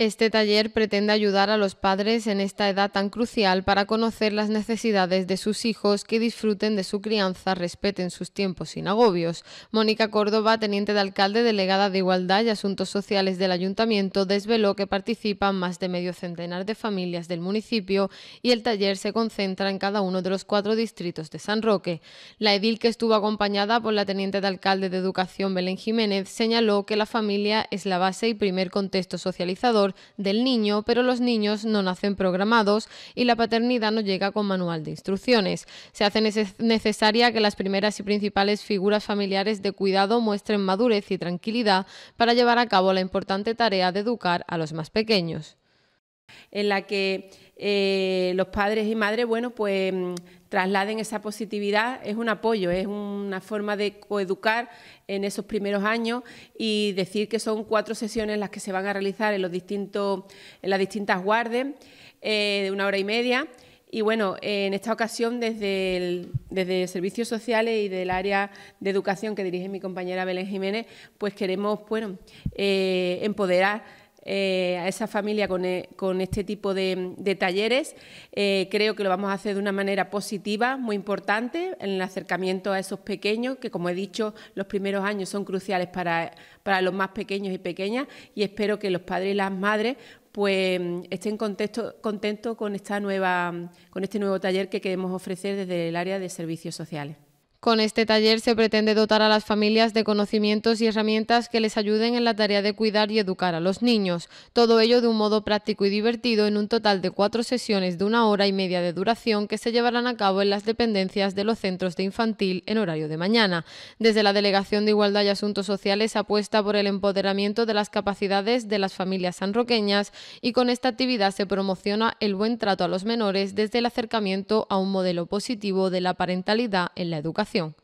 Este taller pretende ayudar a los padres en esta edad tan crucial para conocer las necesidades de sus hijos, que disfruten de su crianza, respeten sus tiempos sin agobios. Mónica Córdoba, teniente de alcalde, delegada de Igualdad y Asuntos Sociales del Ayuntamiento, desveló que participan más de medio centenar de familias del municipio y el taller se concentra en cada uno de los cuatro distritos de San Roque. La edil, que estuvo acompañada por la teniente de alcalde de Educación Belén Jiménez, señaló que la familia es la base y primer contexto socializador del niño, pero los niños no nacen programados y la paternidad no llega con manual de instrucciones. Se hace necesaria que las primeras y principales figuras familiares de cuidado muestren madurez y tranquilidad para llevar a cabo la importante tarea de educar a los más pequeños en la que eh, los padres y madres, bueno, pues mm, trasladen esa positividad, es un apoyo, es una forma de coeducar en esos primeros años y decir que son cuatro sesiones las que se van a realizar en, los distintos, en las distintas guardes eh, de una hora y media. Y bueno, en esta ocasión desde, Servicios Sociales y del área de educación que dirige mi compañera Belén Jiménez, pues queremos eh, empoderar eh, a esa familia con, e, con este tipo de, talleres. Eh, creo que lo vamos a hacer de una manera positiva, muy importante, en el acercamiento a esos pequeños, que como he dicho, los primeros años son cruciales para, para los más pequeños y pequeñas, y espero que los padres y las madres pues estén contentos con esta nueva con este nuevo taller que queremos ofrecer desde el área de servicios sociales. Con este taller se pretende dotar a las familias de conocimientos y herramientas que les ayuden en la tarea de cuidar y educar a los niños, todo ello de un modo práctico y divertido en un total de cuatro sesiones de una hora y media de duración que se llevarán a cabo en las dependencias de los centros de infantil en horario de mañana. Desde la Delegación de Igualdad y Asuntos Sociales apuesta por el empoderamiento de las capacidades de las familias sanroqueñas y con esta actividad se promociona el buen trato a los menores desde el acercamiento a un modelo positivo de la parentalidad en la educación relación